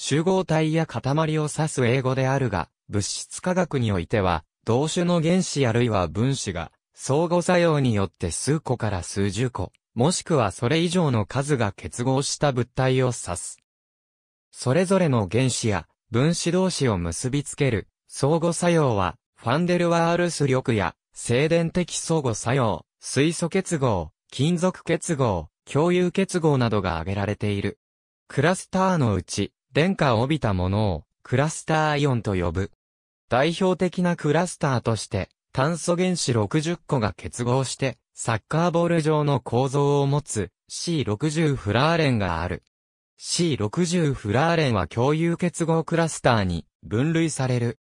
集合体や塊を指す英語であるが、物質科学においては、同種の原子あるいは分子が、相互作用によって数個から数十個、もしくはそれ以上の数が結合した物体を指す。それぞれの原子や分子同士を結びつける相互作用は、ファンデルワールス力や静電的相互作用、水素結合、金属結合、共有結合などが挙げられている。クラスターのうち、電荷を帯びたものをクラスターイオンと呼ぶ。代表的なクラスターとして、炭素原子60個が結合して、サッカーボール状の構造を持つ C60 フラーレンがある。C60 フラーレンは共有結合クラスターに分類される。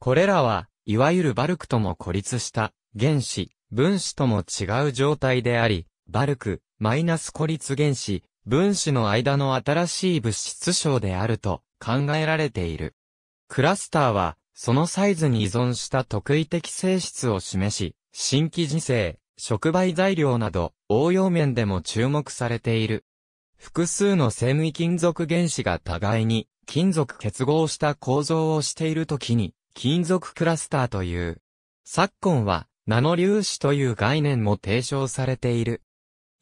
これらは、いわゆるバルクとも孤立した原子、分子とも違う状態であり、バルク、マイナス孤立原子、分子の間の新しい物質章であると考えられている。クラスターは、そのサイズに依存した特異的性質を示し、新規時生、触媒材料など、応用面でも注目されている。複数の生命金属原子が互いに金属結合した構造をしているときに、金属クラスターという。昨今は、ナノ粒子という概念も提唱されている。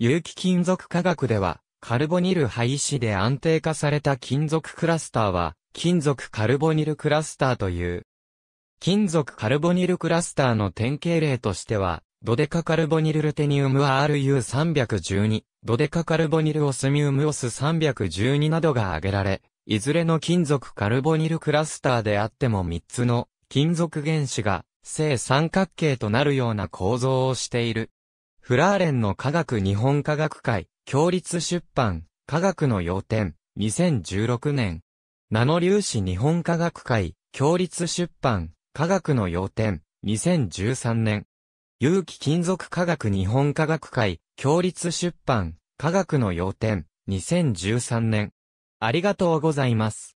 有機金属科学では、カルボニル廃止で安定化された金属クラスターは、金属カルボニルクラスターという。金属カルボニルクラスターの典型例としては、ドデカカルボニルルテニウム RU312、ドデカカルボニルオスミウムオス312などが挙げられ、いずれの金属カルボニルクラスターであっても3つの金属原子が正三角形となるような構造をしている。フラーレンの科学日本科学会共立出版、科学の要点、2016年。ナノ粒子日本科学会、共立出版、科学の要点、2013年。有機金属科学日本科学会、共立出版、科学の要点、2013年。ありがとうございます。